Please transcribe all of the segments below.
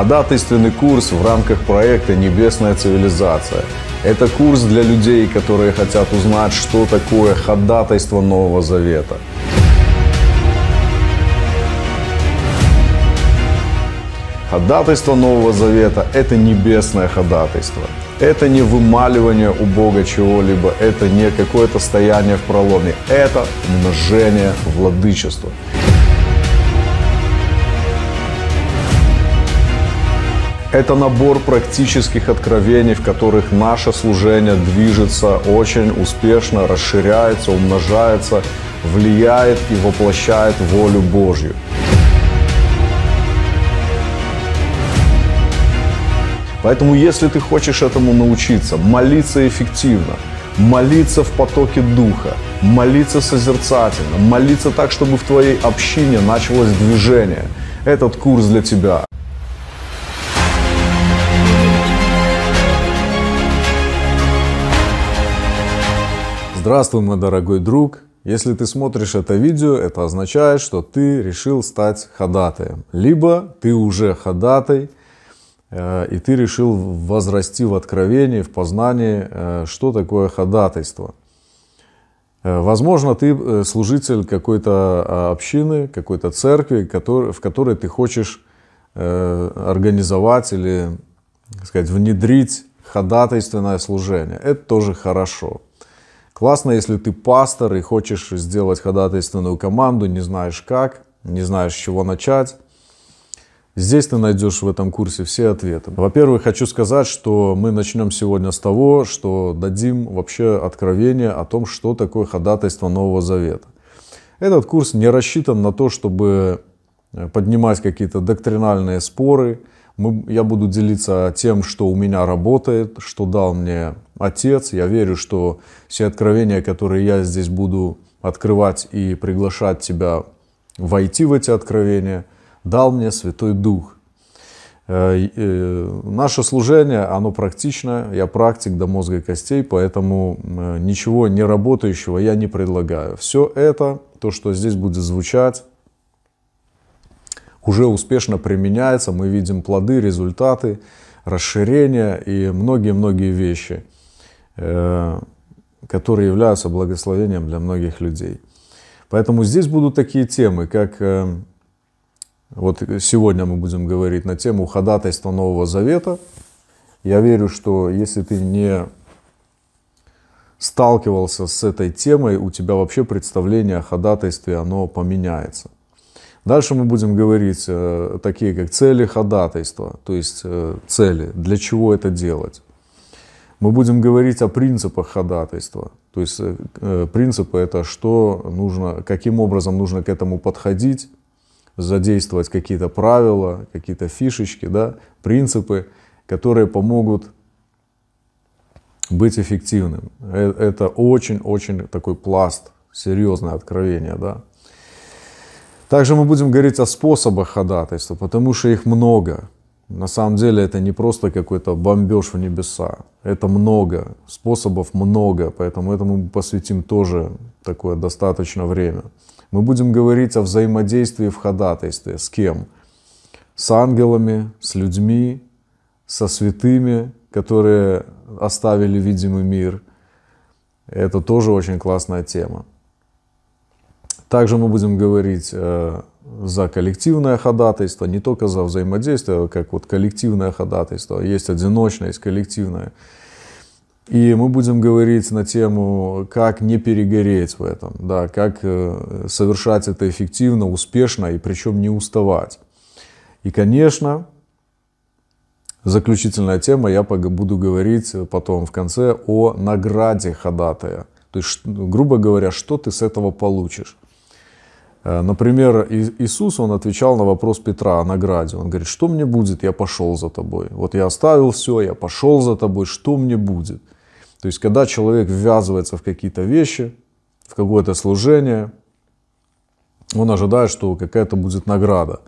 Ходатайственный курс в рамках проекта «Небесная цивилизация». Это курс для людей, которые хотят узнать, что такое ходатайство Нового Завета. Ходатайство Нового Завета – это небесное ходатайство. Это не вымаливание у Бога чего-либо, это не какое-то стояние в проломе, это умножение владычества. Это набор практических откровений, в которых наше служение движется очень успешно, расширяется, умножается, влияет и воплощает волю Божью. Поэтому, если ты хочешь этому научиться, молиться эффективно, молиться в потоке духа, молиться созерцательно, молиться так, чтобы в твоей общине началось движение, этот курс для тебя. Здравствуй, мой дорогой друг! Если ты смотришь это видео, это означает, что ты решил стать ходатаем. Либо ты уже ходатай, э, и ты решил возрасти в откровении, в познании, э, что такое ходатайство. Э, возможно, ты служитель какой-то а, общины, какой-то церкви, в которой ты хочешь организовать или, так сказать, внедрить ходатайственное служение. Это тоже хорошо. Классно, если ты пастор и хочешь сделать ходатайственную команду, не знаешь как, не знаешь, с чего начать. Здесь ты найдешь в этом курсе все ответы. Во-первых, хочу сказать, что мы начнем сегодня с того, что дадим вообще откровение о том, что такое ходатайство Нового Завета. Этот курс не рассчитан на то, чтобы э, поднимать какие-то доктринальные споры. Мы, я буду делиться тем, что у меня работает, что дал мне отец. Я верю, что все откровения, которые я здесь буду открывать и приглашать тебя войти в эти откровения, дал мне Святой Дух. Э, э, наше служение, оно практично, я практик до мозга и костей, поэтому э, ничего не работающего я не предлагаю. Все это, то, что здесь будет звучать, уже успешно применяется, мы видим плоды, результаты, расширение и многие-многие вещи – Э, которые являются благословением для многих людей. Поэтому здесь будут такие темы, как э, вот сегодня мы будем говорить на тему ходатайства Нового Завета. Я верю, что если ты не сталкивался с этой темой, у тебя вообще представление о ходатайстве, оно поменяется. Дальше мы будем говорить э, такие, как цели ходатайства, то есть цели, для чего это делать. Мы будем говорить о принципах ходатайства. То есть э, э, принципы это что нужно, каким образом нужно к этому подходить, задействовать какие-то правила, какие-то фишечки, да, принципы, которые помогут быть эффективным. Э, это очень-очень такой пласт, серьезное откровение, да. Также мы будем говорить о способах ходатайства, потому что их много. На самом деле это не просто какой-то бомбеж в небеса. Это много, способов много, поэтому этому мы посвятим тоже такое достаточно время. Мы будем говорить о взаимодействии в ходатайстве. С кем? С ангелами, с людьми, со святыми, которые оставили видимый мир. Это тоже очень классная тема. Также мы будем говорить э, за коллективное ходатайство, не только за взаимодействие, а как вот коллективное ходатайство, есть одиночное, есть коллективное. И мы будем говорить на тему, как не перегореть в этом, да, как э, совершать это эффективно, успешно и причем не уставать. И, конечно, заключительная тема, я буду говорить потом в конце о награде ходатая. То есть, грубо говоря, что ты с этого получишь. Э, например, Иисус, он отвечал на вопрос Петра о награде. Он говорит, что мне будет, я пошел за тобой. Вот я оставил все, я пошел за тобой, что мне будет? То есть, когда человек ввязывается в какие-то вещи, в какое-то служение, он ожидает, что какая-то будет награда.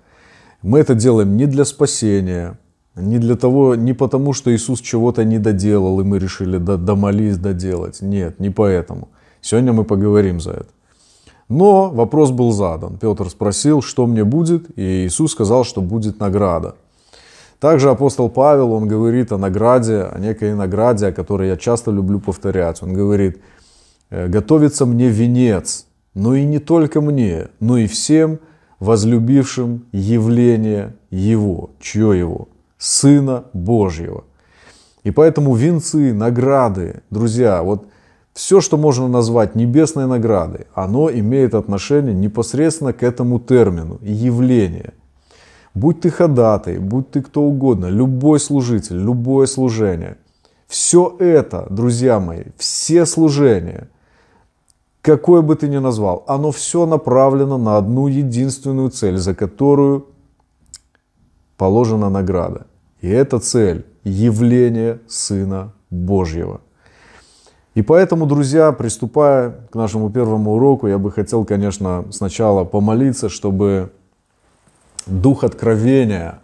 Мы это делаем не для спасения, не для того, не потому, что Иисус чего-то не доделал, и мы решили домолись доделать. Нет, не поэтому. Сегодня мы поговорим за это. Но вопрос был задан. Петр спросил, что мне будет, и Иисус сказал, что будет награда. Также апостол Павел, он говорит о награде, о некой награде, о которой я часто люблю повторять. Он говорит, «Э, готовится мне венец, но и не только мне, но и всем возлюбившим явление Его, чье Его, Сына Божьего. И поэтому венцы, награды, друзья, вот все, что можно назвать небесной наградой, оно имеет отношение непосредственно к этому термину и явлению. Будь ты ходатай, будь ты кто угодно, любой служитель, любое служение. Все это, друзья мои, все служения, какое бы ты ни назвал, оно все направлено на одну единственную цель, за которую положена награда. И эта цель – явление Сына Божьего – и поэтому, друзья, приступая к нашему первому уроку, я бы хотел, конечно, сначала помолиться, чтобы Дух Откровения,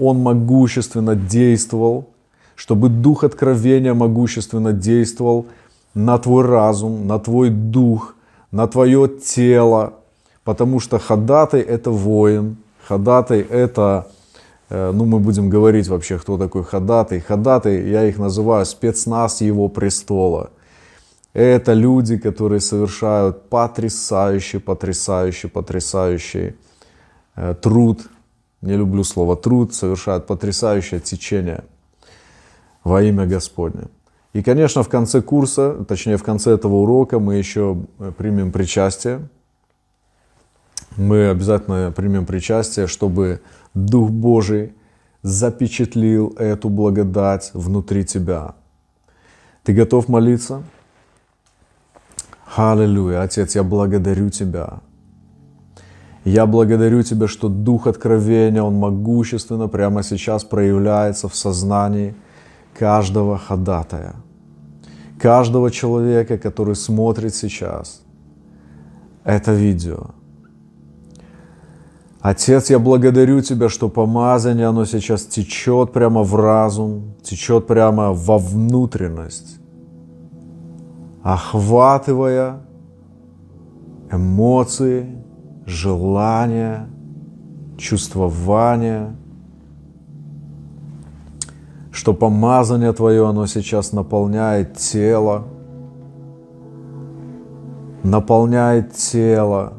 Он могущественно действовал, чтобы Дух Откровения могущественно действовал на твой разум, на твой дух, на твое тело, потому что ходатай – это воин, ходатай – это э, ну, мы будем говорить вообще, кто такой ходатай. Ходатай, я их называю спецназ его престола – это люди, которые совершают потрясающий, потрясающий, потрясающий э, труд. Не люблю слово труд, совершают потрясающее течение во имя Господне. И, конечно, в конце курса, точнее, в конце этого урока мы еще э, примем причастие. Мы обязательно примем причастие, чтобы Дух Божий запечатлил эту благодать внутри тебя. Ты готов молиться? Аллилуйя, Отец, я благодарю Тебя. Я благодарю Тебя, что Дух Откровения, Он могущественно прямо сейчас проявляется в сознании каждого ходатая, каждого человека, который смотрит сейчас это видео. Отец, я благодарю Тебя, что помазание, оно сейчас течет прямо в разум, течет прямо во внутренность охватывая эмоции, желания, чувствования, что помазание Твое, оно сейчас наполняет тело, наполняет тело.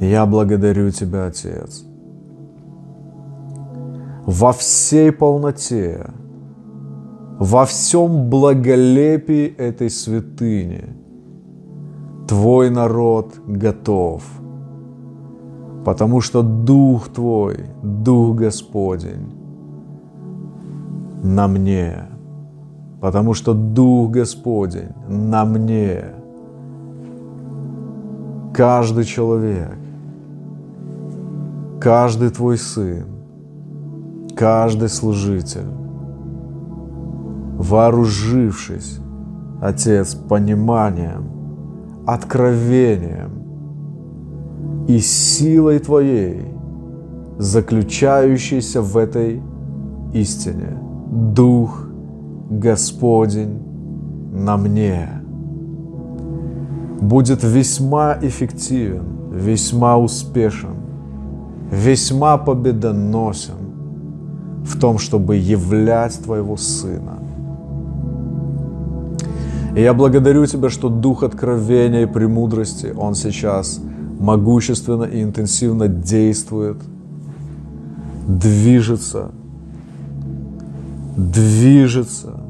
Я благодарю Тебя, Отец, во всей полноте – во всем благолепии этой святыни. Твой народ готов, потому что Дух Твой, Дух Господень, на мне, потому что Дух Господень на мне. Каждый человек, каждый твой сын, каждый служитель, вооружившись, Отец, пониманием, откровением и силой Твоей, заключающейся в этой истине. Дух Господень на мне будет весьма эффективен, весьма успешен, весьма победоносен в том, чтобы являть Твоего Сына и я благодарю Тебя, что Дух откровения и премудрости, Он сейчас могущественно и интенсивно действует, движется, движется.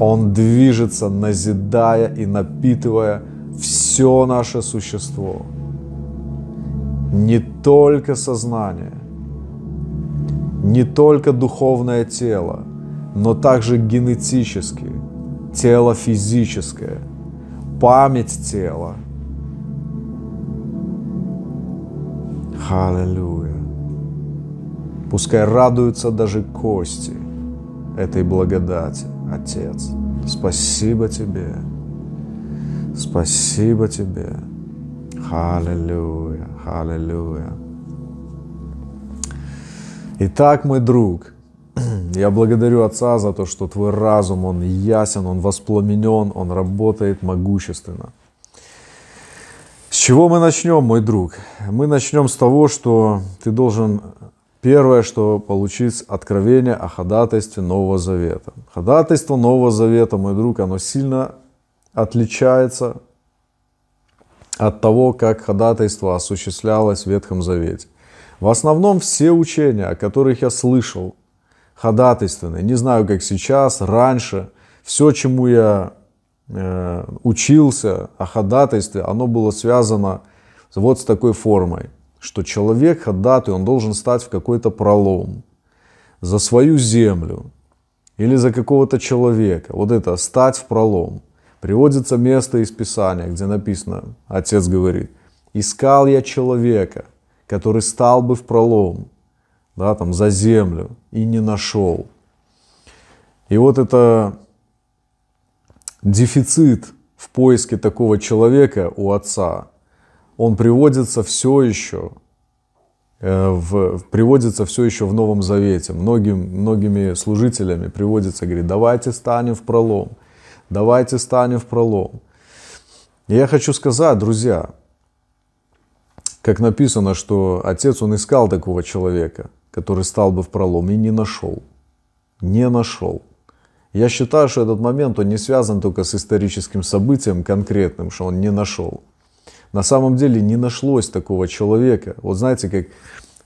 Он движется, назидая и напитывая все наше существо. Не только сознание, не только духовное тело, но также генетически – тело физическое, память тела. Аллилуйя. Пускай радуются даже кости этой благодати, Отец. Спасибо Тебе. Спасибо Тебе. Аллилуйя, аллилуйя. Итак, мой друг, Я благодарю Отца за то, что твой разум, он ясен, он воспламенен, он работает могущественно. С чего мы начнем, мой друг? Мы начнем с того, что ты должен первое, что получить откровение о ходатайстве Нового Завета. Ходатайство Нового Завета, мой друг, оно сильно отличается от того, как ходатайство осуществлялось в Ветхом Завете. В основном все учения, о которых я слышал, ходатайственные. Не знаю, как сейчас, раньше. Все, чему я э, учился о ходатайстве, оно было связано вот с такой формой, что человек ходатай, он должен стать в какой-то пролом за свою землю или за какого-то человека. Вот это «стать в пролом». Приводится место из Писания, где написано, отец говорит, «Искал я человека, который стал бы в пролом, да, там, за землю и не нашел. И вот это дефицит в поиске такого человека у отца, он приводится все еще э, в, приводится все еще в Новом Завете. Многим, многими служителями приводится, говорит, давайте станем в пролом, давайте станем в пролом. И я хочу сказать, друзья, как написано, что отец, он искал такого человека – который стал бы в пролом, и не нашел. Не нашел. Я считаю, что этот момент, он не связан только с историческим событием конкретным, что он не нашел. На самом деле не нашлось такого человека. Вот знаете, как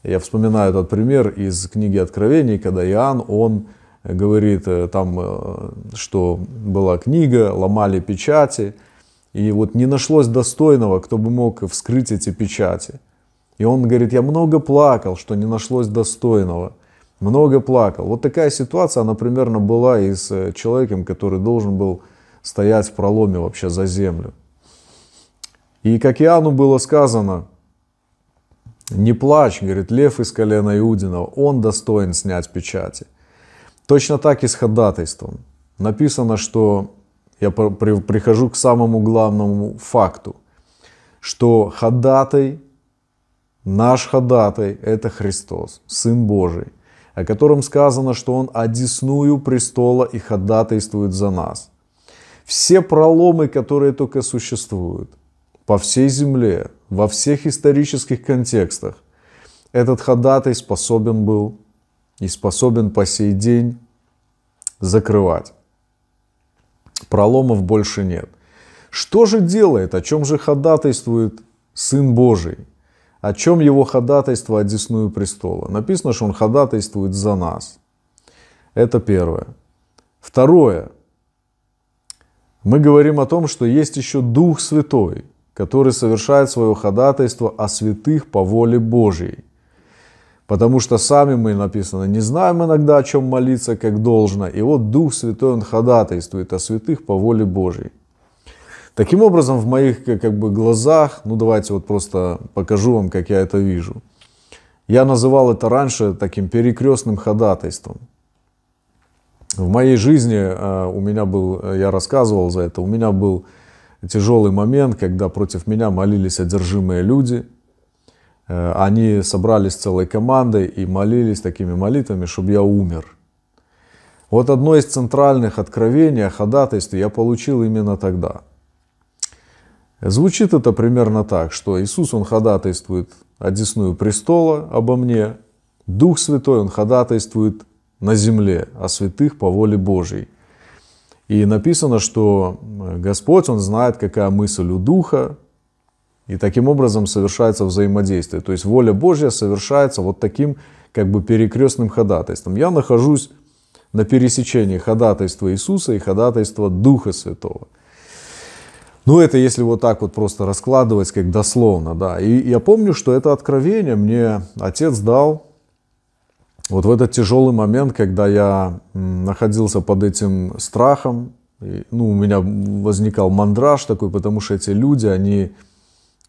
я вспоминаю этот пример из книги Откровений, когда Иоанн, он говорит э, там, э, что была книга, ломали печати, и вот не нашлось достойного, кто бы мог вскрыть эти печати – и он говорит, я много плакал, что не нашлось достойного. Много плакал. Вот такая ситуация, она примерно была и с э, человеком, который должен был стоять в проломе вообще за землю. И как Иоанну было сказано, не плачь, говорит, лев из колена Иудинова, он достоин снять печати. Точно так и с ходатайством. Написано, что я прихожу к самому главному факту, что ходатай Наш ходатай – это Христос, Сын Божий, о котором сказано, что Он одесную престола и ходатайствует за нас. Все проломы, которые только существуют, по всей земле, во всех исторических контекстах, этот ходатай способен был и способен по сей день закрывать. Проломов больше нет. Что же делает, о чем же ходатайствует Сын Божий? о чем его ходатайство от десную престола? Написано, что он ходатайствует за нас. Это первое. Второе. Мы говорим о том, что есть еще Дух Святой, который совершает свое ходатайство о святых по воле Божьей. Потому что сами мы, написано, не знаем иногда, о чем молиться, как должно. И вот Дух Святой, Он ходатайствует о святых по воле Божьей. Таким образом, в моих как бы, глазах, ну давайте вот просто покажу вам, как я это вижу. Я называл это раньше таким перекрестным ходатайством. В моей жизни э, у меня был, э, я рассказывал за это, у меня был тяжелый момент, когда против меня молились одержимые люди. Э, они собрались целой командой и молились такими молитвами, чтобы я умер. Вот одно из центральных откровений о ходатайстве я получил именно тогда – Звучит это примерно так, что Иисус, Он ходатайствует одесную престола обо мне, Дух Святой, Он ходатайствует на земле о святых по воле Божьей. И написано, что э, Господь, Он знает, какая мысль у Духа, и таким образом совершается взаимодействие. То есть воля Божья совершается вот таким как бы перекрестным ходатайством. Я нахожусь на пересечении ходатайства Иисуса и ходатайства Духа Святого. Ну, это если вот так вот просто раскладывать, как дословно, да. И я помню, что это откровение мне отец дал вот в этот тяжелый момент, когда я находился под этим страхом, и, ну, у меня возникал мандраж такой, потому что эти люди, они,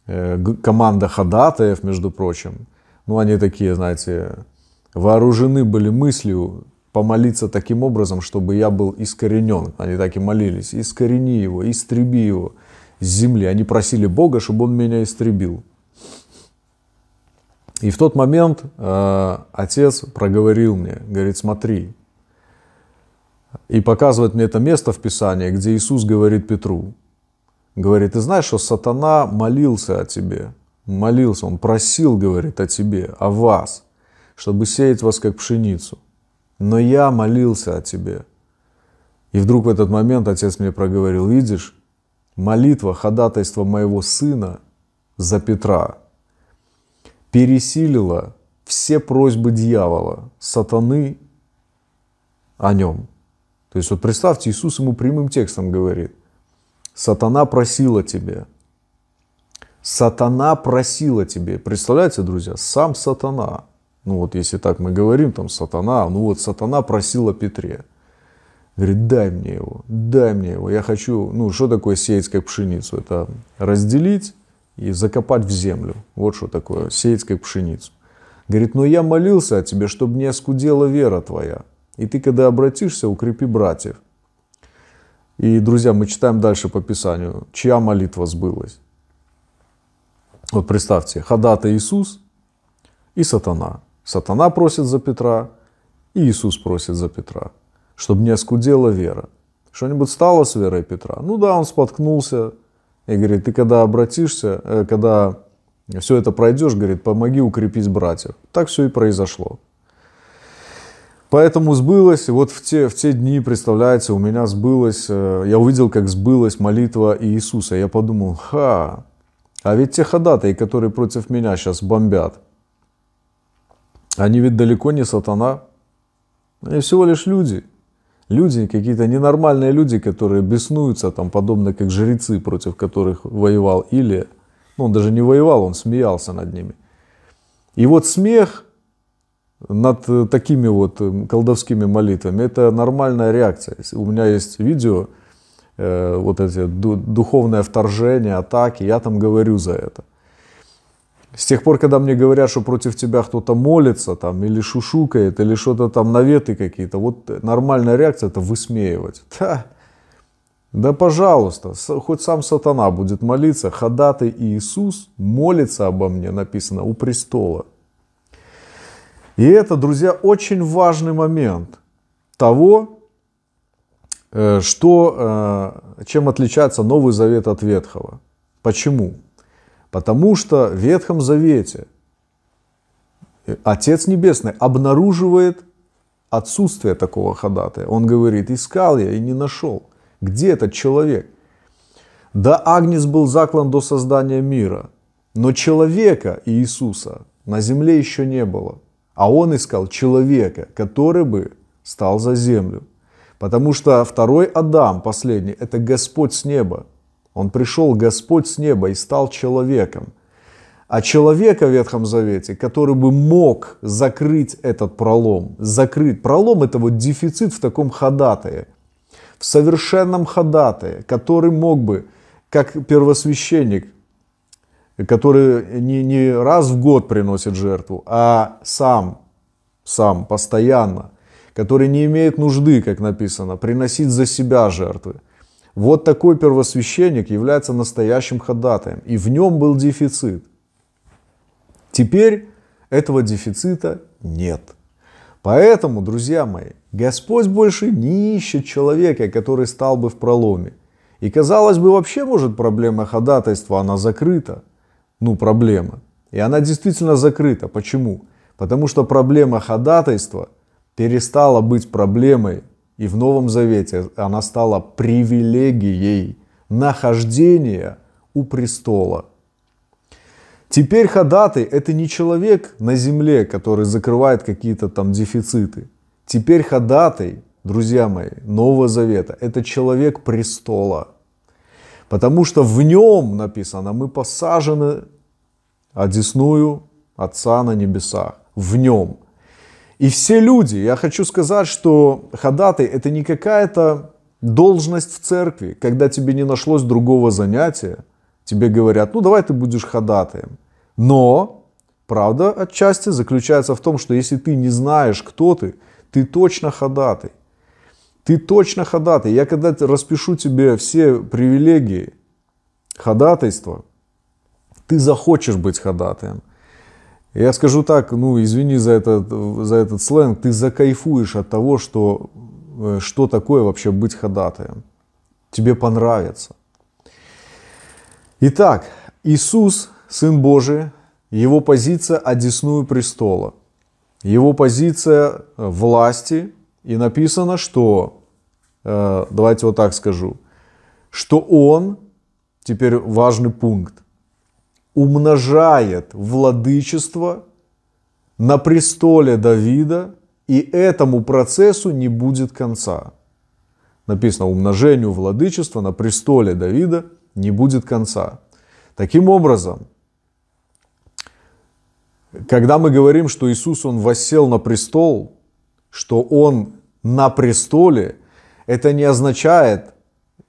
э, команда ходатаев, между прочим, ну, они такие, знаете, вооружены были мыслью помолиться таким образом, чтобы я был искоренен. Они так и молились, искорени его, истреби его с земли. Они просили Бога, чтобы он меня истребил. И в тот момент э, отец проговорил мне, говорит, смотри, и показывает мне это место в Писании, где Иисус говорит Петру, говорит, ты знаешь, что сатана молился о тебе, молился, он просил, говорит, о тебе, о вас, чтобы сеять вас как пшеницу. Но я молился о тебе. И вдруг в этот момент отец мне проговорил, видишь, молитва, ходатайство моего сына за Петра пересилила все просьбы дьявола, сатаны о нем. То есть вот представьте, Иисус ему прямым текстом говорит, сатана просила тебе, сатана просила тебе. Представляете, друзья, сам сатана, ну вот если так мы говорим, там сатана, ну вот сатана просила Петре – Говорит, дай мне его, дай мне его. Я хочу, ну, что такое сеять как пшеницу? Это разделить и закопать в землю. Вот что такое сеять как пшеницу. Говорит, но я молился о тебе, чтобы не оскудела вера твоя. И ты, когда обратишься, укрепи братьев. И, друзья, мы читаем дальше по Писанию, чья молитва сбылась. Вот представьте, Ходата Иисус и сатана. Сатана просит за Петра, и Иисус просит за Петра чтобы не оскудела вера. Что-нибудь стало с верой Петра? Ну да, он споткнулся. И говорит, ты когда обратишься, э, когда все это пройдешь, говорит, помоги укрепить братьев. Так все и произошло. Поэтому сбылось, и вот в те, в те дни, представляете, у меня сбылось, э, я увидел, как сбылась молитва Иисуса. Я подумал, ха, а ведь те ходатай, которые против меня сейчас бомбят, они ведь далеко не сатана, они всего лишь люди – люди, какие-то ненормальные люди, которые беснуются, там, подобно как жрецы, против которых воевал Илия. Ну, он даже не воевал, он смеялся над ними. И вот смех над э, такими вот э, колдовскими молитвами, это нормальная реакция. У меня есть видео, э, вот эти духовное вторжение, атаки, я там говорю за это. С тех пор, когда мне говорят, что против тебя кто-то молится, там, или шушукает, или что-то там, наветы какие-то, вот нормальная реакция – это высмеивать. Ха! Да пожалуйста, хоть сам сатана будет молиться, ходатай Иисус молится обо мне, написано, у престола. И это, друзья, очень важный момент того, э, что, э, чем отличается Новый Завет от Ветхого. Почему? Потому что в Ветхом Завете Отец Небесный обнаруживает отсутствие такого ходатая. Он говорит, искал я и не нашел. Где этот человек? Да, Агнец был заклан до создания мира, но человека Иисуса на земле еще не было. А он искал человека, который бы стал за землю. Потому что второй Адам, последний, это Господь с неба. Он пришел, Господь с неба, и стал человеком. А человека в Ветхом Завете, который бы мог закрыть этот пролом, закрыть пролом, это вот дефицит в таком ходатае, в совершенном ходатае, который мог бы, как первосвященник, который не, не раз в год приносит жертву, а сам, сам, постоянно, который не имеет нужды, как написано, приносить за себя жертвы – вот такой первосвященник является настоящим ходатаем, и в нем был дефицит. Теперь этого дефицита нет. Поэтому, друзья мои, Господь больше не ищет человека, который стал бы в проломе. И казалось бы, вообще может проблема ходатайства, она закрыта. Ну, проблема. И она действительно закрыта. Почему? Потому что проблема ходатайства перестала быть проблемой и в Новом Завете она стала привилегией нахождения у престола. Теперь ходатай – это не человек на земле, который закрывает какие-то там дефициты. Теперь ходатай, друзья мои, Нового Завета – это человек престола. Потому что в нем написано, мы посажены одесную Отца на небесах. В нем – и все люди, я хочу сказать, что ходатай это не какая-то должность в церкви, когда тебе не нашлось другого занятия, тебе говорят, ну давай ты будешь ходатаем. Но правда отчасти заключается в том, что если ты не знаешь, кто ты, ты точно ходатай. Ты точно ходатай. Я когда распишу тебе все привилегии ходатайства, ты захочешь быть ходатаем. Я скажу так, ну извини за этот, за этот сленг, ты закайфуешь от того, что, э, что такое вообще быть ходатаем. Тебе понравится. Итак, Иисус, Сын Божий, его позиция одесную престола, его позиция э, власти, и написано, что, э, давайте вот так скажу, что он, теперь важный пункт, умножает владычество на престоле Давида, и этому процессу не будет конца. Написано, умножению владычества на престоле Давида не будет конца. Таким образом, когда мы говорим, что Иисус, Он воссел на престол, что Он на престоле, это не означает,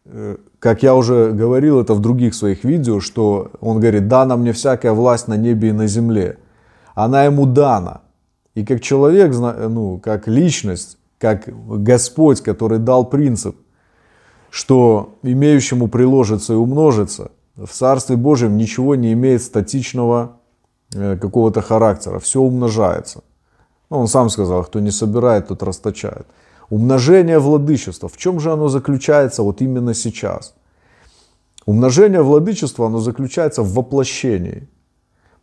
э, как я уже говорил это в других своих видео, что он говорит, дана мне всякая власть на небе и на земле. Она ему дана. И как человек, ну, как личность, как Господь, который дал принцип, что имеющему приложится и умножится, в Царстве Божьем ничего не имеет статичного э, какого-то характера, все умножается. Ну, он сам сказал, кто не собирает, тот расточает. Умножение владычества. В чем же оно заключается вот именно сейчас? Умножение владычества, оно заключается в воплощении.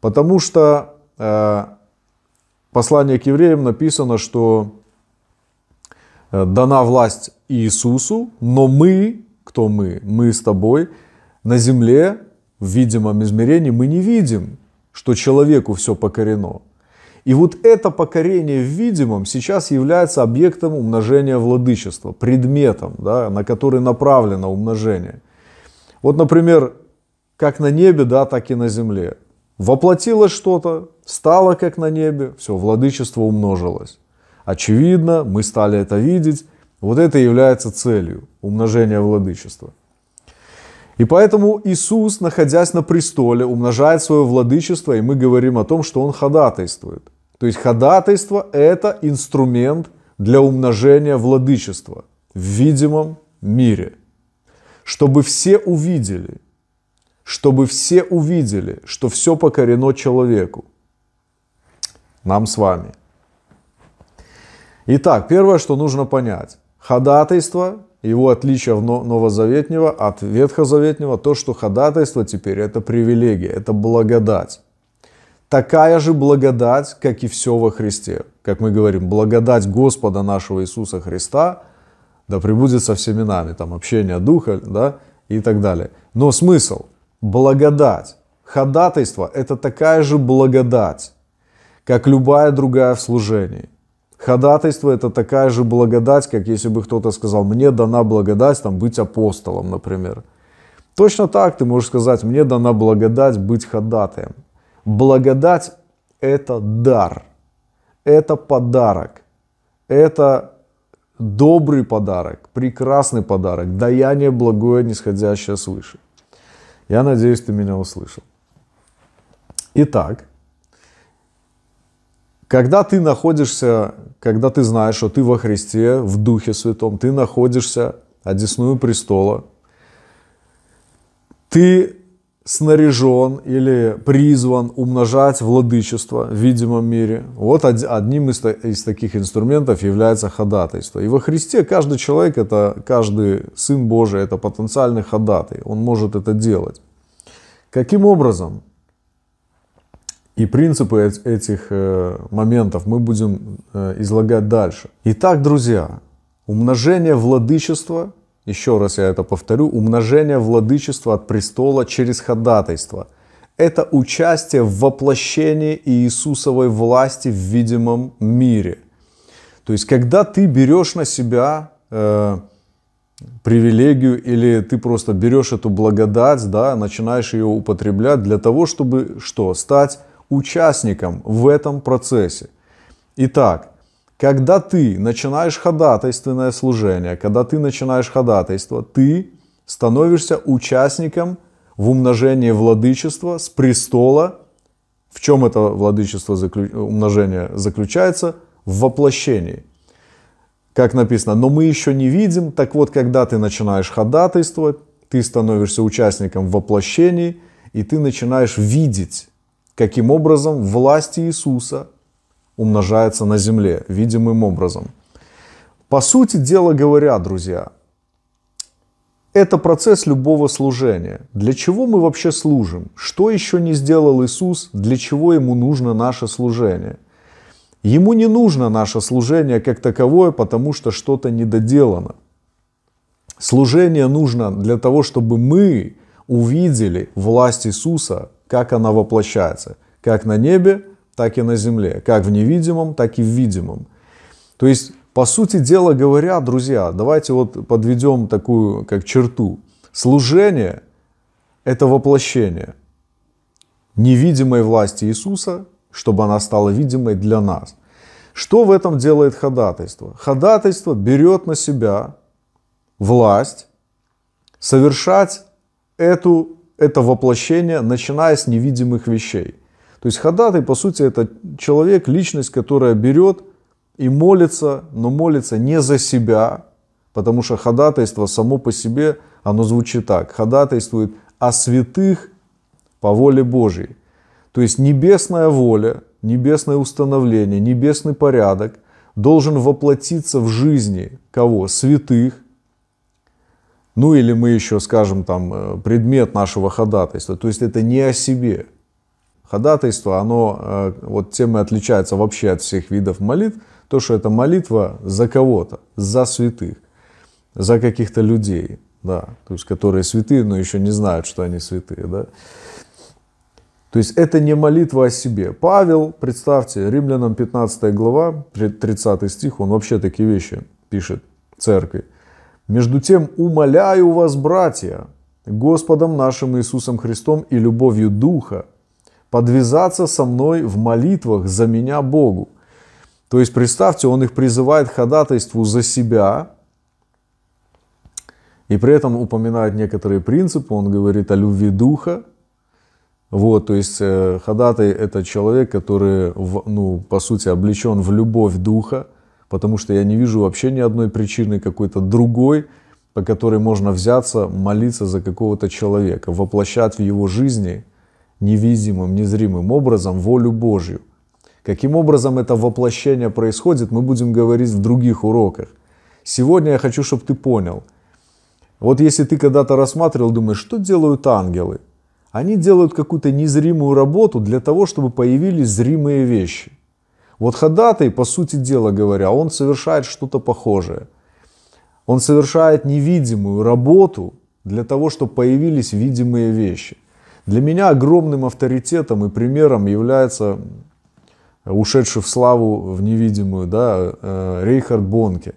Потому что э, послание к евреям написано, что э, дана власть Иисусу, но мы, кто мы? Мы с тобой на земле в видимом измерении мы не видим, что человеку все покорено. И вот это покорение в видимом сейчас является объектом умножения владычества, предметом, да, на который направлено умножение. Вот, например, как на небе, да, так и на земле. Воплотилось что-то, стало как на небе, все, владычество умножилось. Очевидно, мы стали это видеть, вот это является целью умножения владычества. И поэтому Иисус, находясь на престоле, умножает свое владычество, и мы говорим о том, что Он ходатайствует. То есть ходатайство – это инструмент для умножения владычества в видимом мире. Чтобы все увидели, чтобы все увидели, что все покорено человеку, нам с вами. Итак, первое, что нужно понять. Ходатайство, его отличие в новозаветнего от ветхозаветнего, то, что ходатайство теперь это привилегия, это благодать такая же благодать, как и все во Христе. Как мы говорим, благодать Господа нашего Иисуса Христа, да пребудет со всеми нами, там общение Духа, да, и так далее. Но смысл, благодать, ходатайство – это такая же благодать, как любая другая в служении. Ходатайство – это такая же благодать, как если бы кто-то сказал, мне дана благодать там, быть апостолом, например. Точно так ты можешь сказать, мне дана благодать быть ходатаем. Благодать – это дар, это подарок, это добрый подарок, прекрасный подарок, даяние благое, нисходящее свыше. Я надеюсь, ты меня услышал. Итак, когда ты находишься, когда ты знаешь, что ты во Христе, в Духе Святом, ты находишься одесную престола, ты снаряжен или призван умножать владычество в видимом мире. Вот одним из, из таких инструментов является ходатайство. И во Христе каждый человек, это каждый Сын Божий, это потенциальный ходатай. Он может это делать. Каким образом? И принципы этих э, моментов мы будем э, излагать дальше. Итак, друзья, умножение владычества – еще раз я это повторю, умножение владычества от престола через ходатайство. Это участие в воплощении Иисусовой власти в видимом мире. То есть, когда ты берешь на себя э, привилегию или ты просто берешь эту благодать, да, начинаешь ее употреблять для того, чтобы что? Стать участником в этом процессе. Итак, когда ты начинаешь ходатайственное служение, когда ты начинаешь ходатайство, ты становишься участником в умножении владычества с престола. В чем это владычество заключ... умножение заключается? В воплощении. Как написано, но мы еще не видим, так вот, когда ты начинаешь ходатайствовать, ты становишься участником воплощений, и ты начинаешь видеть, каким образом власть Иисуса умножается на Земле видимым образом. По сути дела говоря, друзья, это процесс любого служения. Для чего мы вообще служим? Что еще не сделал Иисус? Для чего ему нужно наше служение? Ему не нужно наше служение как таковое, потому что что-то недоделано. Служение нужно для того, чтобы мы увидели власть Иисуса, как она воплощается, как на небе, так и на земле, как в невидимом, так и в видимом. То есть, по сути дела говоря, друзья, давайте вот подведем такую как черту. Служение – это воплощение невидимой власти Иисуса, чтобы она стала видимой для нас. Что в этом делает ходатайство? Ходатайство берет на себя власть совершать эту, это воплощение, начиная с невидимых вещей – то есть ходатай, по сути, это человек, личность, которая берет и молится, но молится не за себя, потому что ходатайство само по себе, оно звучит так. Ходатайствует о святых по воле Божьей. То есть небесная воля, небесное установление, небесный порядок должен воплотиться в жизни кого? Святых, ну или мы еще скажем там э, предмет нашего ходатайства. То есть это не о себе ходатайство, оно э, вот тем и отличается вообще от всех видов молитв, то, что это молитва за кого-то, за святых, за каких-то людей, да, то есть, которые святые, но еще не знают, что они святые, да. То есть это не молитва о себе. Павел, представьте, Римлянам 15 глава, 30 стих, он вообще такие вещи пишет церкви. «Между тем умоляю вас, братья, Господом нашим Иисусом Христом и любовью Духа, подвязаться со мной в молитвах за меня Богу. То есть представьте, он их призывает ходатайству за себя, и при этом упоминает некоторые принципы, он говорит о любви духа. Вот, то есть э, ходатай – это человек, который, ну, по сути, облечен в любовь духа, потому что я не вижу вообще ни одной причины какой-то другой, по которой можно взяться, молиться за какого-то человека, воплощать в его жизни – невидимым, незримым образом волю Божью. Каким образом это воплощение происходит, мы будем говорить в других уроках. Сегодня я хочу, чтобы ты понял. Вот если ты когда-то рассматривал, думаешь, что делают ангелы? Они делают какую-то незримую работу для того, чтобы появились зримые вещи. Вот ходатай, по сути дела говоря, он совершает что-то похожее. Он совершает невидимую работу для того, чтобы появились видимые вещи. Для меня огромным авторитетом и примером является ушедший в славу в невидимую да, э, Рейхард Бонке.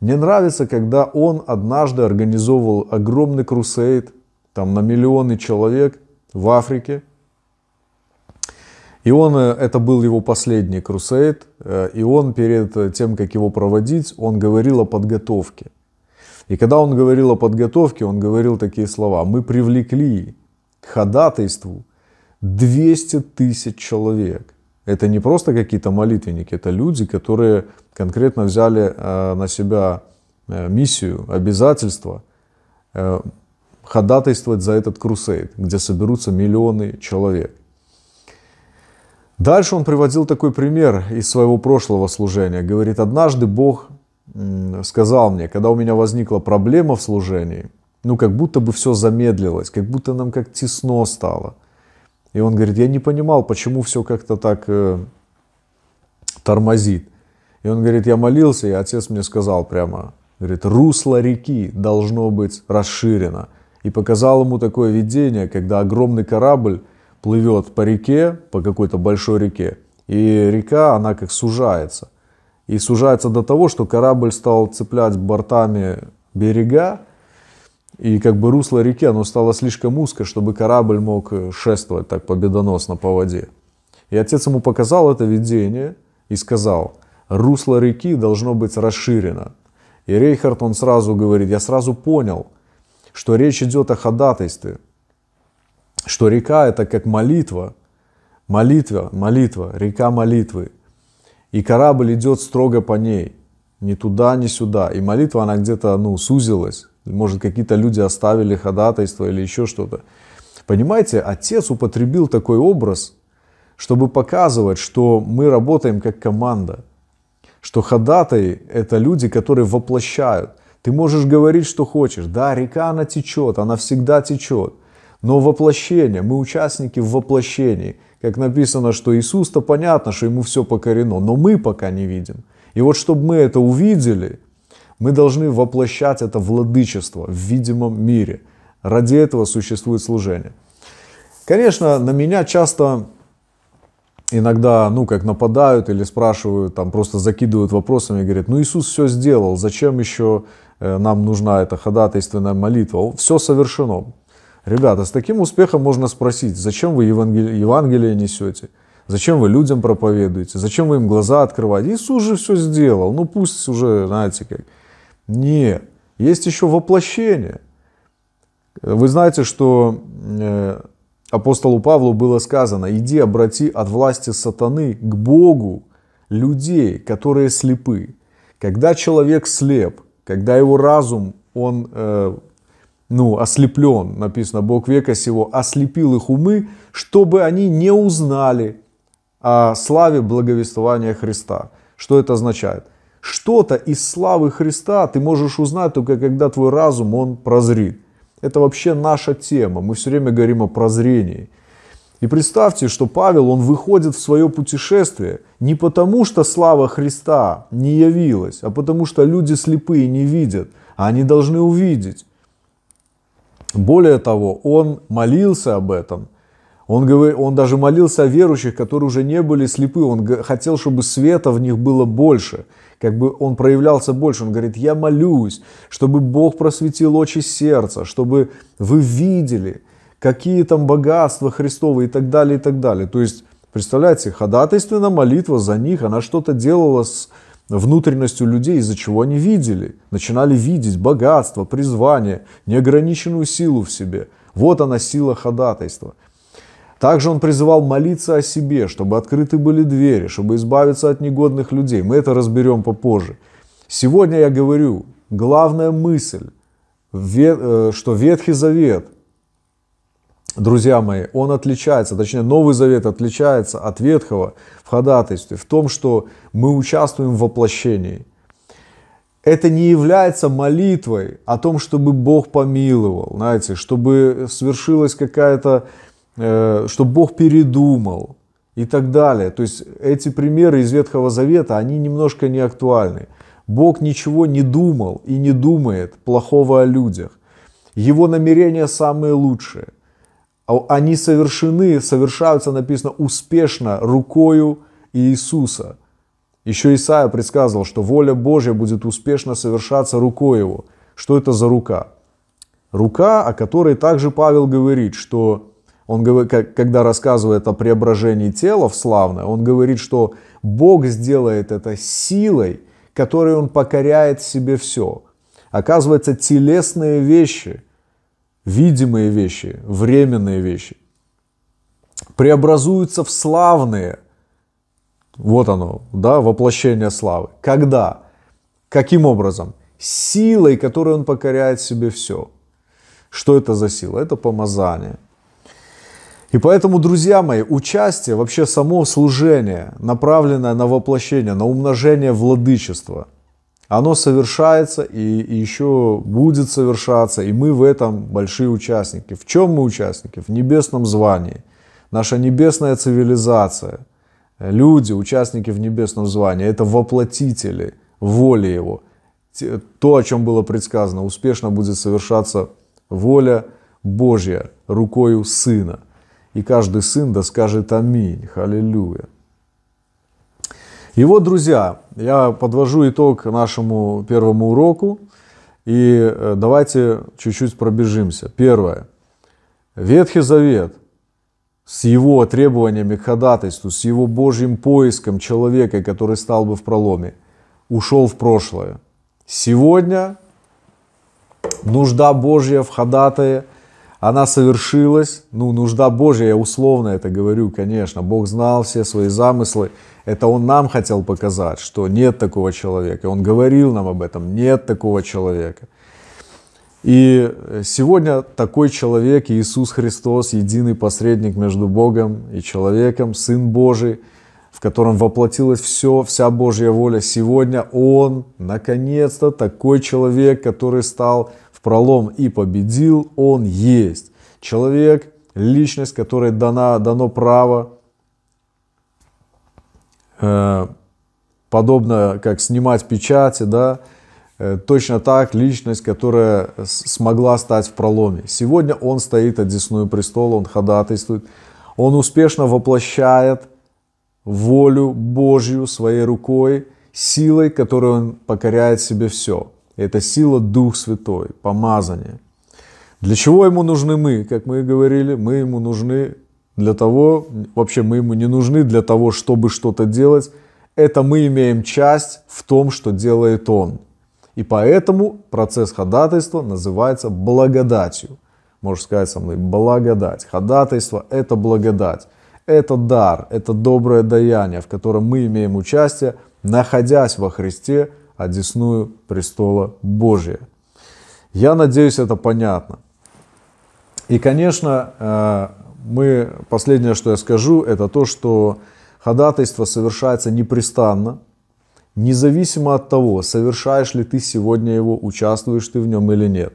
Мне нравится, когда он однажды организовывал огромный крусейд там, на миллионы человек в Африке. И он, э, это был его последний крусейд, э, и он перед тем, как его проводить, он говорил о подготовке. И когда он говорил о подготовке, он говорил такие слова. Мы привлекли к ходатайству 200 тысяч человек. Это не просто какие-то молитвенники, это люди, которые конкретно взяли э, на себя э, миссию, обязательство э, ходатайствовать за этот крусейд, где соберутся миллионы человек. Дальше он приводил такой пример из своего прошлого служения. Говорит, однажды Бог сказал мне, когда у меня возникла проблема в служении – ну как будто бы все замедлилось, как будто нам как тесно стало. И он говорит, я не понимал, почему все как-то так э, тормозит. И он говорит, я молился, и отец мне сказал прямо, говорит, русло реки должно быть расширено. И показал ему такое видение, когда огромный корабль плывет по реке, по какой-то большой реке, и река, она как сужается. И сужается до того, что корабль стал цеплять бортами берега, и как бы русло реки, оно стало слишком узко, чтобы корабль мог э, шествовать так победоносно по воде. И отец ему показал это видение и сказал, русло реки должно быть расширено. И Рейхард, он сразу говорит, я сразу понял, что речь идет о ходатайстве, что река это как молитва, молитва, молитва, река молитвы. И корабль идет строго по ней, ни туда, ни сюда. И молитва, она где-то, ну, сузилась может, какие-то люди оставили ходатайство или еще что-то. Понимаете, отец употребил такой образ, чтобы показывать, что мы работаем как команда, что ходатай – это люди, которые воплощают. Ты можешь говорить, что хочешь. Да, река, она течет, она всегда течет. Но воплощение, мы участники в воплощении. Как написано, что Иисус-то понятно, что ему все покорено, но мы пока не видим. И вот чтобы мы это увидели, мы должны воплощать это владычество в видимом мире. Ради этого существует служение. Конечно, на меня часто иногда, ну, как нападают или спрашивают, там просто закидывают вопросами и говорят, ну, Иисус все сделал, зачем еще э, нам нужна эта ходатайственная молитва? Все совершено. Ребята, с таким успехом можно спросить, зачем вы Евангелие, несете? Зачем вы людям проповедуете? Зачем вы им глаза открываете? Иисус же все сделал, ну пусть уже, знаете как. Нет, есть еще воплощение. Вы знаете, что э, апостолу Павлу было сказано, иди обрати от власти сатаны к Богу людей, которые слепы. Когда человек слеп, когда его разум, он э, ну, ослеплен, написано, Бог века сего, ослепил их умы, чтобы они не узнали о славе благовествования Христа. Что это означает? Что-то из славы Христа ты можешь узнать только когда твой разум, он прозрит. Это вообще наша тема. Мы все время говорим о прозрении. И представьте, что Павел, он выходит в свое путешествие не потому, что слава Христа не явилась, а потому что люди слепые не видят, а они должны увидеть. Более того, он молился об этом, он, говорит, он даже молился о верующих, которые уже не были слепы. Он хотел, чтобы света в них было больше. Как бы он проявлялся больше. Он говорит, я молюсь, чтобы Бог просветил очи сердца, чтобы вы видели, какие там богатства Христовы и так далее, и так далее. То есть, представляете, ходатайственная молитва за них, она что-то делала с внутренностью людей, из-за чего они видели. Начинали видеть богатство, призвание, неограниченную силу в себе. Вот она сила ходатайства – также он призывал молиться о себе, чтобы открыты были двери, чтобы избавиться от негодных людей. Мы это разберем попозже. Сегодня я говорю, главная мысль, э, что Ветхий Завет, друзья мои, он отличается, точнее Новый Завет отличается от Ветхого в ходатайстве, в том, что мы участвуем в воплощении – это не является молитвой о том, чтобы Бог помиловал, знаете, чтобы свершилась какая-то Э, чтобы Бог передумал и так далее. То есть эти примеры из Ветхого Завета, они немножко не актуальны. Бог ничего не думал и не думает плохого о людях. Его намерения самые лучшие. А они совершены, совершаются, написано, успешно рукою Иисуса. Еще Исаия предсказывал, что воля Божья будет успешно совершаться рукой Его. Что это за рука? Рука, о которой также Павел говорит, что он говорит, когда рассказывает о преображении тела в славное, он говорит, что Бог сделает это силой, которой он покоряет себе все. Оказывается, телесные вещи, видимые вещи, временные вещи, преобразуются в славные. Вот оно, да, воплощение славы. Когда? Каким образом? Силой, которой он покоряет себе все. Что это за сила? Это помазание. И поэтому, друзья мои, участие, вообще само служение, направленное на воплощение, на умножение владычества, оно совершается и еще будет совершаться, и мы в этом большие участники. В чем мы участники? В небесном звании. Наша небесная цивилизация, люди, участники в небесном звании, это воплотители воли его. То, о чем было предсказано, успешно будет совершаться воля Божья рукою Сына – и каждый сын да скажет аминь, аллилуйя. И вот, друзья, я подвожу итог нашему первому уроку, и э, давайте чуть-чуть пробежимся. Первое. Ветхий Завет с его требованиями к ходатайству, с его Божьим поиском человека, который стал бы в проломе, ушел в прошлое. Сегодня нужда Божья в ходатае – она совершилась, ну, нужда Божья, я условно это говорю, конечно, Бог знал все свои замыслы, это Он нам хотел показать, что нет такого человека, Он говорил нам об этом, нет такого человека. И сегодня такой человек, Иисус Христос, единый посредник между Богом и человеком, Сын Божий, в котором воплотилась все, вся Божья воля. Сегодня Он, наконец-то, такой человек, который стал пролом и победил, он есть. Человек, личность, которой дано дано право, э, подобно как снимать печати, да, э, точно так личность, которая смогла стать в проломе. Сегодня он стоит одесную престола, он ходатайствует, он успешно воплощает волю Божью своей рукой, силой, которой он покоряет себе все. Это сила Дух Святой, помазание. Для чего ему нужны мы? Как мы и говорили, мы ему нужны для того, вообще мы ему не нужны для того, чтобы что-то делать. Это мы имеем часть в том, что делает он. И поэтому процесс ходатайства называется благодатью. Можешь сказать со мной, благодать. Ходатайство – это благодать. Это дар, это доброе даяние, в котором мы имеем участие, находясь во Христе – одесную престола Божия. Я надеюсь, это понятно. И, конечно, э, мы, последнее, что я скажу, это то, что ходатайство совершается непрестанно, независимо от того, совершаешь ли ты сегодня его, участвуешь ты в нем или нет.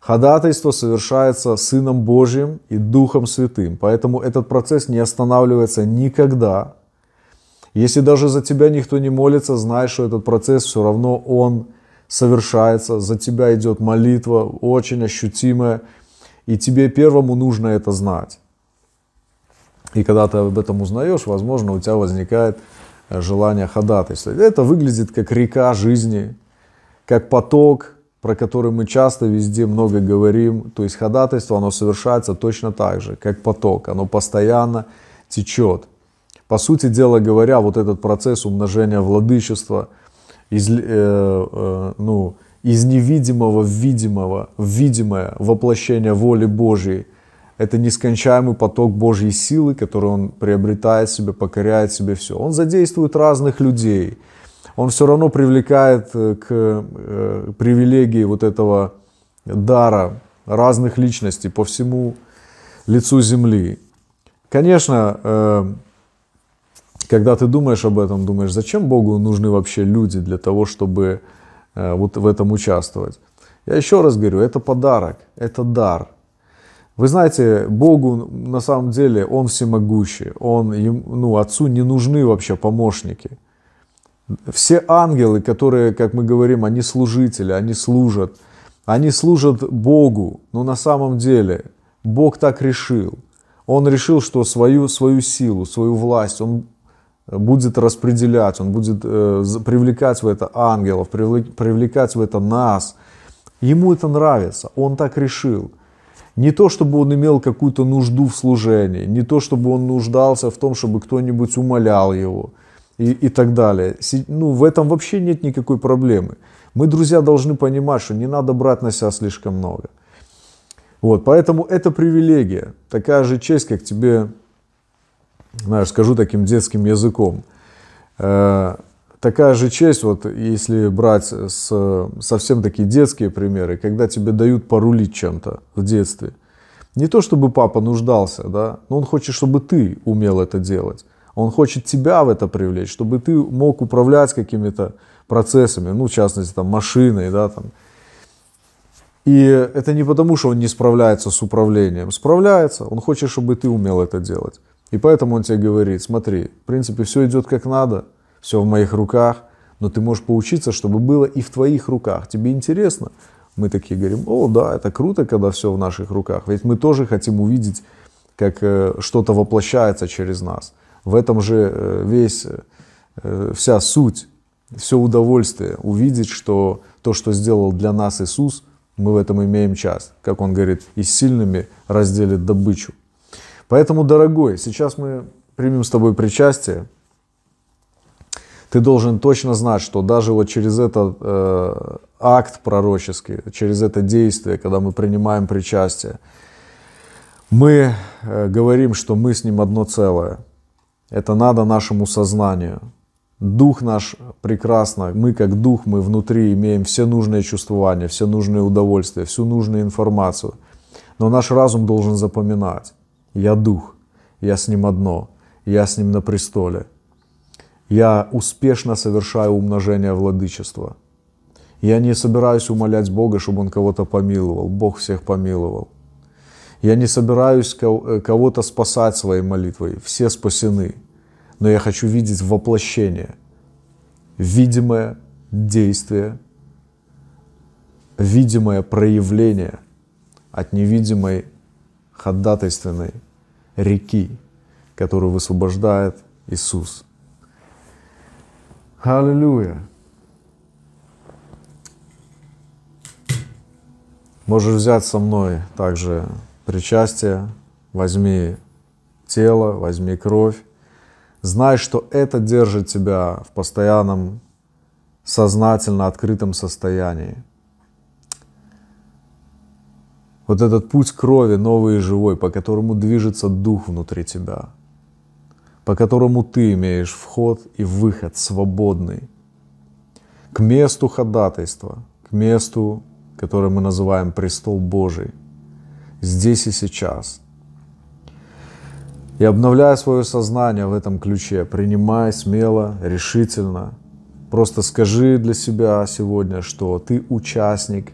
Ходатайство совершается Сыном Божьим и Духом Святым, поэтому этот процесс не останавливается никогда, если даже за тебя никто не молится, знай, что этот процесс все равно он совершается, за тебя идет молитва, очень ощутимая, и тебе первому нужно это знать. И когда ты об этом узнаешь, возможно, у тебя возникает э, желание ходатайствовать. Это выглядит как река жизни, как поток, про который мы часто везде много говорим. То есть ходатайство, оно совершается точно так же, как поток. Оно постоянно течет. По сути дела говоря, вот этот процесс умножения владычества из, э, э, ну, из невидимого в видимого, в видимое воплощение воли Божьей, это нескончаемый поток Божьей силы, который он приобретает себе, покоряет себе все. Он задействует разных людей. Он все равно привлекает э, к э, привилегии вот этого дара разных личностей по всему лицу земли. Конечно, э, когда ты думаешь об этом, думаешь, зачем Богу нужны вообще люди для того, чтобы э, вот в этом участвовать. Я еще раз говорю, это подарок, это дар. Вы знаете, Богу на самом деле Он всемогущий, Он, ну, Отцу не нужны вообще помощники. Все ангелы, которые, как мы говорим, они служители, они служат, они служат Богу, но на самом деле Бог так решил. Он решил, что свою, свою силу, свою власть, он будет распределять, он будет э, привлекать в это ангелов, привлекать в это нас. Ему это нравится, он так решил. Не то, чтобы он имел какую-то нужду в служении, не то, чтобы он нуждался в том, чтобы кто-нибудь умолял его и, и так далее. Ну, в этом вообще нет никакой проблемы. Мы, друзья, должны понимать, что не надо брать на себя слишком много. Вот, поэтому это привилегия, такая же честь, как тебе знаешь, скажу таким детским языком. Э, такая же честь, вот если брать с, совсем такие детские примеры, когда тебе дают порулить чем-то в детстве. Не то, чтобы папа нуждался, да, но он хочет, чтобы ты умел это делать. Он хочет тебя в это привлечь, чтобы ты мог управлять какими-то процессами, ну, в частности, там, машиной, да, там, и это не потому, что он не справляется с управлением. Справляется, он хочет, чтобы ты умел это делать. И поэтому он тебе говорит, смотри, в принципе, все идет как надо, все в моих руках, но ты можешь поучиться, чтобы было и в твоих руках. Тебе интересно? Мы такие говорим, о, да, это круто, когда все в наших руках. Ведь мы тоже хотим увидеть, как э, что-то воплощается через нас. В этом же э, весь, э, вся суть, все удовольствие увидеть, что то, что сделал для нас Иисус, мы в этом имеем часть. Как он говорит, и с сильными разделит добычу. Поэтому, дорогой, сейчас мы примем с тобой причастие. Ты должен точно знать, что даже вот через этот э, акт пророческий, через это действие, когда мы принимаем причастие, мы э, говорим, что мы с ним одно целое. Это надо нашему сознанию. Дух наш прекрасно, мы как дух, мы внутри имеем все нужные чувствования, все нужные удовольствия, всю нужную информацию. Но наш разум должен запоминать. Я дух, я с ним одно, я с ним на престоле. Я успешно совершаю умножение владычества. Я не собираюсь умолять Бога, чтобы Он кого-то помиловал. Бог всех помиловал. Я не собираюсь э, кого-то спасать своей молитвой. Все спасены. Но я хочу видеть воплощение. Видимое действие. Видимое проявление от невидимой ходатайственной реки, которую высвобождает Иисус. Аллилуйя! Можешь взять со мной также причастие, возьми тело, возьми кровь. Знай, что это держит тебя в постоянном, сознательно открытом состоянии. Вот этот путь крови, новый и живой, по которому движется дух внутри тебя, по которому ты имеешь вход и выход свободный, к месту ходатайства, к месту, которое мы называем престол Божий, здесь и сейчас. И обновляя свое сознание в этом ключе, принимай смело, решительно, Просто скажи для себя сегодня, что ты участник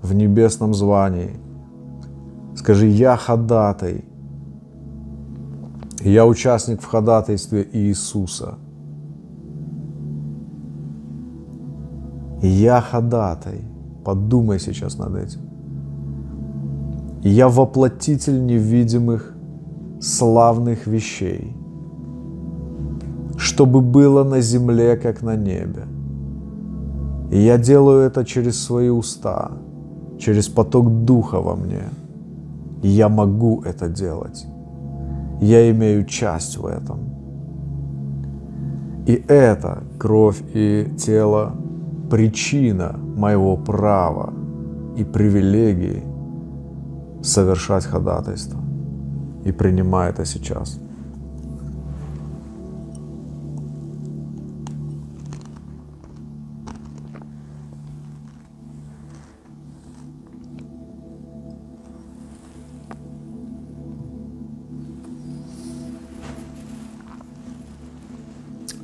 в небесном звании – Скажи, я ходатай. Я участник в ходатайстве Иисуса. Я ходатай. Подумай сейчас над этим. Я воплотитель невидимых славных вещей, чтобы было на земле, как на небе. И я делаю это через свои уста, через поток духа во мне – я могу это делать. Я имею часть в этом. И это кровь и тело причина моего права и привилегии совершать ходатайство. И принимаю это сейчас.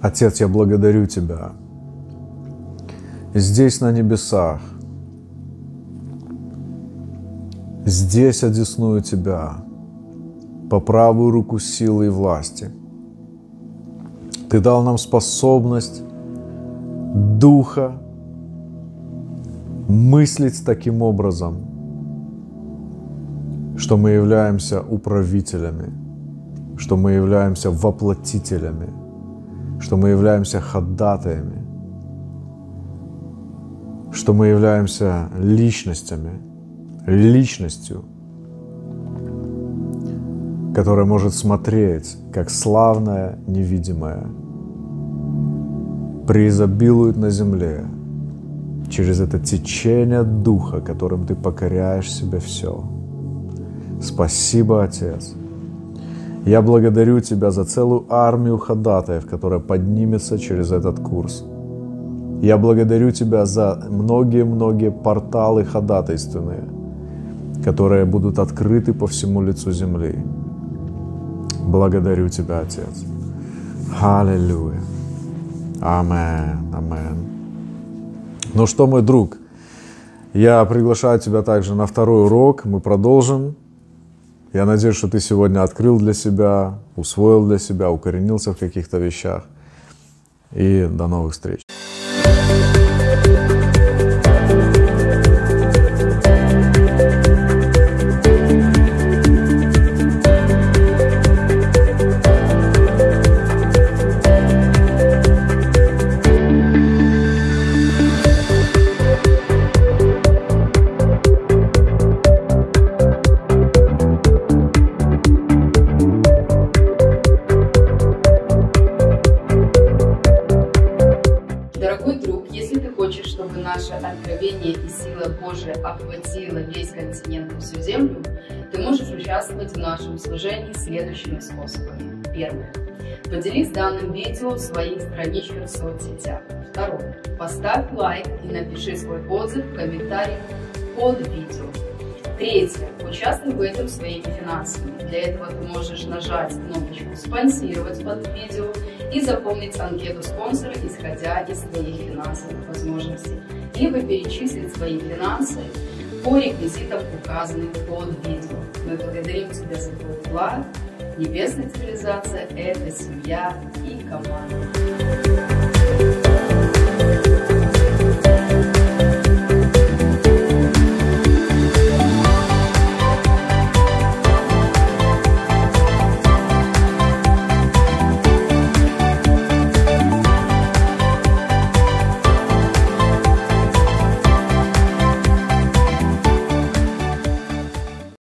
Отец, я благодарю Тебя. Здесь на небесах. Здесь одесную Тебя по правую руку силы и власти. Ты дал нам способность духа мыслить таким образом, что мы являемся управителями, что мы являемся воплотителями – что мы являемся ходатаями, что мы являемся личностями, личностью, которая может смотреть, как славное невидимое преизобилует на земле через это течение Духа, которым ты покоряешь себе все. Спасибо, Отец, я благодарю Тебя за целую армию ходатаев, которая поднимется через этот курс. Я благодарю Тебя за многие-многие порталы ходатайственные, которые будут открыты по всему лицу земли. Благодарю Тебя, Отец. Аллилуйя. Амен, амен. Ну что, мой друг, я приглашаю тебя также на второй урок. Мы продолжим я надеюсь, что ты сегодня открыл для себя, усвоил для себя, укоренился в каких-то вещах. И до новых встреч. следующими способами. Первое. Поделись данным видео в своих страничках в соцсетях. Второе. Поставь лайк и напиши свой отзыв в комментариях под видео. Третье. Участвуй в этом своими финансами. Для этого ты можешь нажать кнопочку «Спонсировать» под видео и заполнить анкету спонсора, исходя из своих финансовых возможностей, либо перечислить свои финансы по реквизитам, указанным под видео. Мы благодарим тебя за твой вклад Небесная цивилизация – это семья и команда.